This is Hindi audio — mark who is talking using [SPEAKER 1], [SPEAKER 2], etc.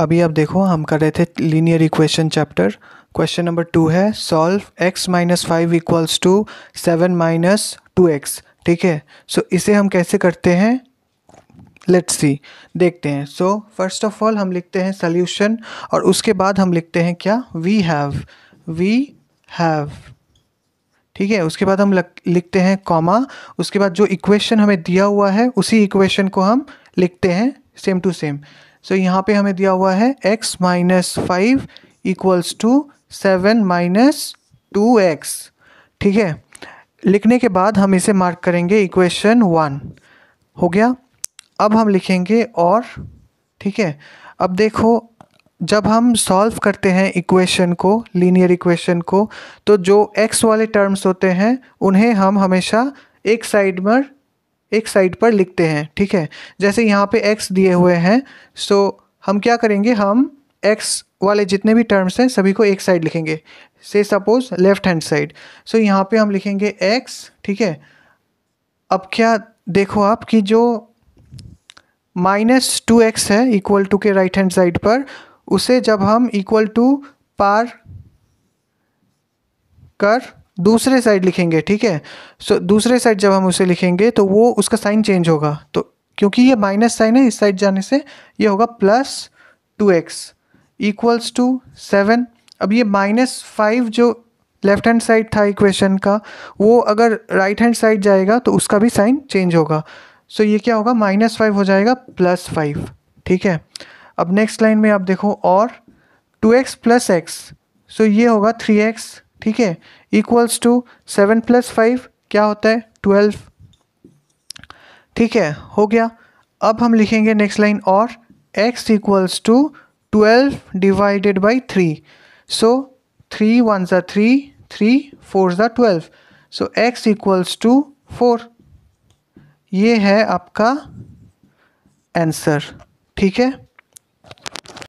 [SPEAKER 1] अभी आप देखो हम कर रहे थे linear equation chapter question number two है solve x minus five equals to seven minus two x ठीक है सो इसे हम कैसे करते हैं लेट्स सी देखते हैं सो फर्स्ट ऑफ ऑल हम लिखते हैं सल्यूशन और उसके बाद हम लिखते हैं क्या वी हैव वी हैव ठीक है उसके बाद हम लिखते हैं कॉमा उसके बाद जो इक्वेशन हमें दिया हुआ है उसी इक्वेशन को हम लिखते हैं same to same so so, यहाँ पे हमें दिया हुआ है x minus five equals to seven minus two x ठीक है लिखने के बाद हम इसे मार्क करेंगे इक्वेशन वन हो गया अब हम लिखेंगे और ठीक है अब देखो जब हम सॉल्व करते हैं इक्वेशन को लीनियर इक्वेशन को तो जो एक्स वाले टर्म्स होते हैं उन्हें हम हमेशा एक साइड पर एक साइड पर लिखते हैं ठीक है जैसे यहाँ पे x दिए हुए हैं सो हम क्या करेंगे हम x वाले जितने भी टर्म्स हैं सभी को एक साइड लिखेंगे से suppose left hand side so यहाँ पे हम लिखेंगे x ठीक है अब क्या देखो आप कि जो माइनस टू एक्स है इक्वल टू के राइट हैंड साइड पर उसे जब हम इक्वल टू पार कर दूसरे साइड लिखेंगे ठीक है सो दूसरे साइड जब हम उसे लिखेंगे तो वो उसका साइन चेंज होगा तो क्योंकि ये माइनस साइन है इस साइड जाने से ये होगा plus two x equals to seven अब ये माइनस फाइव जो लेफ्ट हैंड साइड था इक्वेशन का वो अगर राइट हैंड साइड जाएगा तो उसका भी साइन चेंज होगा सो so, ये क्या होगा माइनस फाइव हो जाएगा प्लस फाइव ठीक है अब नेक्स्ट लाइन में आप देखो और two x plus x so ये होगा थ्री एक्स ठीक है equals to seven plus five क्या होता है ट्वेल्व ठीक है हो गया अब हम लिखेंगे नेक्स्ट लाइन और x equals to twelve divided by three so three one ज़ा थ्री थ्री फोर ज़ा twelve so x equals to four ये है आपका आंसर ठीक है